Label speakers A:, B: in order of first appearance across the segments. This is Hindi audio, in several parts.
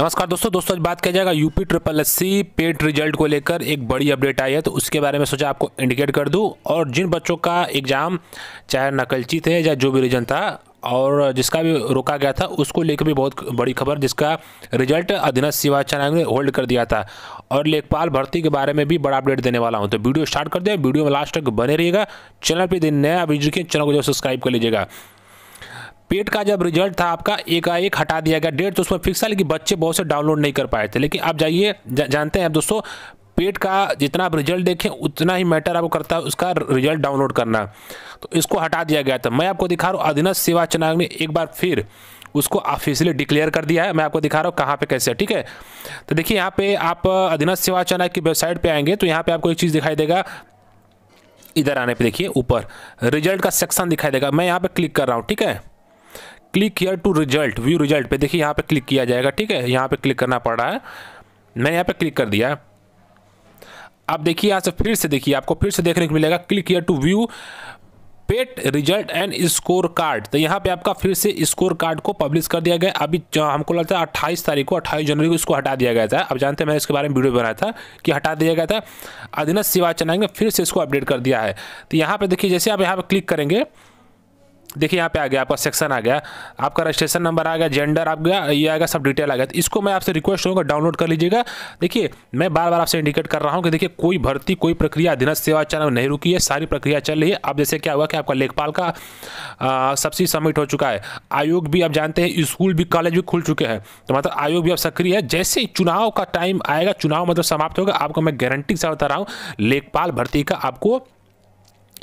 A: नमस्कार दोस्तों दोस्तों आज बात किया जाएगा UP triple S C PET result को लेकर एक बड़ी अपडेट आई है तो उसके बारे में सोचा आपको इंडिकेट कर दूं और जिन बच्चों का एग्ज़ाम चाहे नकलची थे या जो भी रीजन था और जिसका भी रोका गया था उसको लेकर भी बहुत बड़ी खबर जिसका रिजल्ट अधीनस्थ शिवाचार्य ने होल्ड कर दिया था और लेखपाल भर्ती के बारे में भी बड़ा अपडेट देने वाला हूं तो वीडियो स्टार्ट कर दिया वीडियो में लास्ट तक बने रहिएगा चैनल पर दिन नया अभी चैनल को जो सब्सक्राइब कर लीजिएगा पेट का जब रिजल्ट था आपका एक एक हटा दिया गया डेट तो उसमें फिक्स था लेकिन बच्चे बहुत से डाउनलोड नहीं कर पाए थे लेकिन आप जाइए जा, जानते हैं दोस्तों पेट का जितना आप रिजल्ट देखें उतना ही मैटर आपको करता है उसका रिजल्ट डाउनलोड करना तो इसको हटा दिया गया था मैं आपको दिखा रहा हूँ अधीनस्थ सेवा चुनाव ने एक बार फिर उसको ऑफिशियली डिक्लेयर कर दिया है मैं आपको दिखा रहा हूँ कहाँ पे कैसे है ठीक है तो देखिए यहाँ पे आप अधीनस्थ सेवा चुनाव की वेबसाइट पे आएंगे तो यहाँ पे आपको एक चीज़ दिखाई देगा इधर आने पे देखिए ऊपर रिजल्ट का सेक्शन दिखाई देगा मैं यहाँ पे क्लिक कर रहा हूँ ठीक है click here to result view result पे देखिए यहाँ पे क्लिक किया जाएगा ठीक है यहाँ पे क्लिक करना पड़ रहा है मैंने यहाँ पे क्लिक कर दिया अब देखिए यहाँ से फिर से देखिए आपको फिर से देखने को मिलेगा click here to view PET result and score card तो यहाँ पे आपका फिर से स्कोर कार्ड को पब्लिश कर दिया गया अभी हमको लगता है अट्ठाईस तारीख को अट्ठाईस जनवरी को इसको हटा दिया गया था अब जानते हैं मैंने इसके बारे में वीडियो बनाया था कि हटा दिया गया था अधीनस्थ सेवा चनाएंगे फिर से इसको अपडेट कर दिया है तो यहाँ पर देखिए जैसे आप यहाँ पर क्लिक करेंगे देखिए यहाँ पे आ गया आपका सेक्शन आ गया आपका रजिस्ट्रेशन नंबर आ गया जेंडर आ गया ये आएगा सब डिटेल आ गया तो इसको मैं आपसे रिक्वेस्ट करूँगा डाउनलोड कर लीजिएगा देखिए मैं बार बार आपसे इंडिकेट कर रहा हूँ कि देखिए कोई भर्ती कोई प्रक्रिया अधीनस्थ सेवा चैनल नहीं रुकी है सारी प्रक्रिया चल रही है अब जैसे क्या हुआ कि आपका लेखपाल का सब्सिडी सबमिट हो चुका है आयोग भी आप जानते हैं स्कूल भी कॉलेज भी खुल चुके हैं तो मतलब आयोग भी अब सक्रिय है जैसे चुनाव का टाइम आएगा चुनाव मतलब समाप्त होगा आपको मैं गारंटी से बता रहा हूँ लेखपाल भर्ती का आपको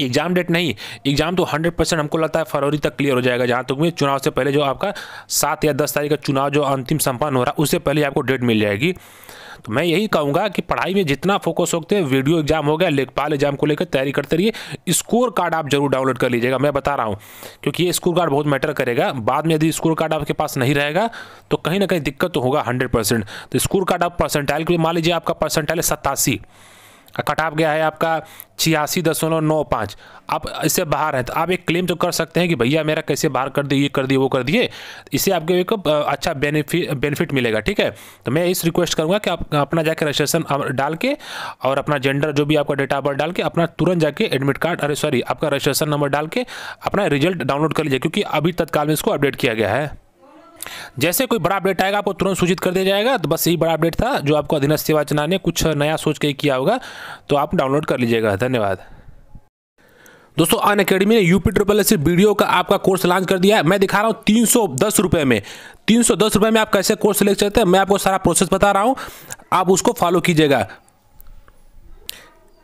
A: एग्जाम डेट नहीं एग्जाम तो हंड्रेड परसेंट हमको लगता है फरवरी तक क्लियर हो जाएगा जहाँ तक तो में चुनाव से पहले जो आपका सात या दस तारीख का चुनाव जो अंतिम संपन्न हो रहा है उससे पहले आपको डेट मिल जाएगी तो मैं यही कहूँगा कि पढ़ाई में जितना फोकस होते हैं वीडियो एग्जाम हो गया लेखपाल एग्जाम को लेकर तैयारी करते रहिए स्कोर कार्ड आप जरूर डाउनलोड कर लीजिएगा मैं बता रहा हूँ क्योंकि ये स्कोर कार्ड बहुत मैटर करेगा बाद में यदि स्कोर कार्ड आपके पास नहीं रहेगा तो कहीं ना कहीं दिक्कत तो होगा हंड्रेड परसेंट तो स्कोर कार्ड आप परसेंटाइल के मान लीजिए आपका परसेंटाइल है सत्तासी कटाव गया है आपका छियासी दशमलव नौ पाँच आप इससे बाहर हैं तो आप एक क्लेम तो कर सकते हैं कि भैया मेरा कैसे बाहर कर दिए ये कर दिए वो कर दिए इससे आपको एक अच्छा बेनिफिट बेनिफिट मिलेगा ठीक है तो मैं इस रिक्वेस्ट करूँगा कि आप अपना जाके रजिस्ट्रेशन डाल के और अपना जेंडर जो भी आपका डेटा बर्थ डाल के अपना तुरंत जाके एडमिट कार्ड अरे सॉरी आपका रजिस्ट्रेशन नंबर डाल के अपना रिजल्ट डाउनलोड कर लीजिए क्योंकि अभी तत्काल में इसको अपडेट किया गया है जैसे कोई बड़ा अपडेट आएगा आपको तुरंत सूचित कर दिया जाएगा तो बस यही बड़ा अपडेट था जो आपको अधीनस्थ सेवा चना ने कुछ नया सोच के किया होगा तो आप डाउनलोड कर लीजिएगा धन्यवाद दोस्तों अन अकेडमी ने यूपी ट्रिपल एस वीडियो का आपका कोर्स लॉन्च कर दिया है मैं दिखा रहा हूँ तीन सौ में तीन सौ में आप कैसे कोर्स ले सकते हैं मैं आपको सारा प्रोसेस बता रहा हूँ आप उसको फॉलो कीजिएगा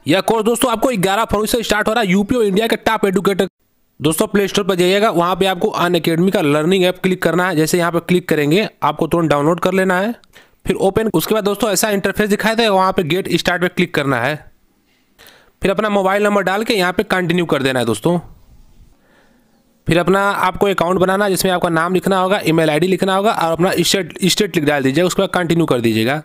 A: यह कोर्स दोस्तों आपको 11 फरवरी से स्टार्ट हो रहा है यूपी और इंडिया के टॉप एडुकेटर दोस्तों प्ले स्टोर पर जाइएगा वहाँ पे आपको अन अकेडमी का लर्निंग ऐप क्लिक करना है जैसे यहाँ पे क्लिक करेंगे आपको तुरंत डाउनलोड कर लेना है फिर ओपन उसके बाद दोस्तों ऐसा इंटरफेस दिखाया था वहाँ पे गेट स्टार्ट पे क्लिक करना है फिर अपना मोबाइल नंबर डाल के यहाँ पे कंटिन्यू कर देना है दोस्तों फिर अपना आपको अकाउंट बनाना जिसमें आपका नाम लिखना होगा ईमेल आईडी लिखना होगा और अपना स्टेट स्टेट लिख डाल दीजिएगा उसके बाद कंटिन्यू कर दीजिएगा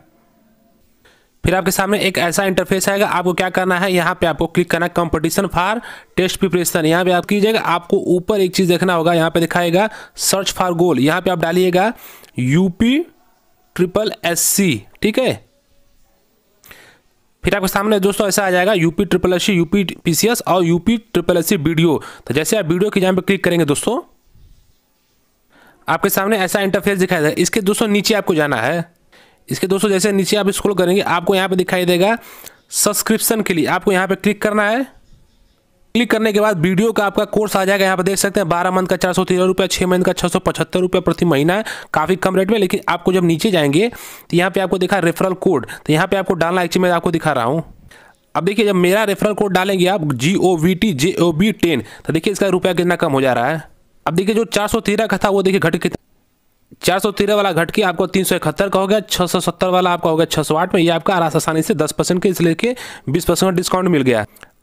A: फिर आपके सामने एक ऐसा इंटरफेस आएगा आपको क्या करना है यहाँ पे आपको क्लिक करना कंपटीशन फॉर टेस्ट प्रिपरेशन यहाँ पे आप कीजिएगा आपको ऊपर एक चीज़ देखना होगा यहाँ पे दिखाएगा सर्च फॉर गोल यहाँ पे आप डालिएगा यूपी ट्रिपल एस सी ठीक है फिर आपके सामने दोस्तों ऐसा आ जाएगा UP triple S C UP S और UP triple S C video तो जैसे आप वीडियो के यहाँ पे क्लिक करेंगे दोस्तों आपके सामने ऐसा इंटरफेस दिखाई देगा इसके दोस्तों नीचे आपको जाना है इसके दोस्तों जैसे नीचे आप स्क्रोल करेंगे आपको यहाँ पे दिखाई देगा सब्सक्रिप्शन के लिए आपको यहाँ पे क्लिक करना है क्लिक करने के बाद वीडियो का आपका कोर्स आ जाएगा यहाँ पर देख सकते हैं बारह मंथ का चार सौ तेरह रुपया छः मंथ का छः सौ पचहत्तर रुपया प्रति महीना है काफ़ी कम रेट में लेकिन आपको जब नीचे जाएंगे तो यहाँ पे आपको देखा रेफरल कोड तो यहाँ पे आपको डालना एक्चुअली मैं आपको दिखा रहा हूँ अब देखिए जब मेरा रेफरल कोड डालेंगे आप G O V T J O B ten तो देखिए इसका रुपया कितना कम हो जा रहा है अब देखिए जो चार सौ तेरह का था वो देखिए घट कितना चार सौ तेरह वाला घट के आपको तीन सौ इकहत्तर का हो गया छह सौ सत्तर वाला आपका हो गया छः सौ आठ में ये आपका आरास आसानी से दस परसेंट के इसलिए के बीस परसेंट डिस्काउंट मिल गया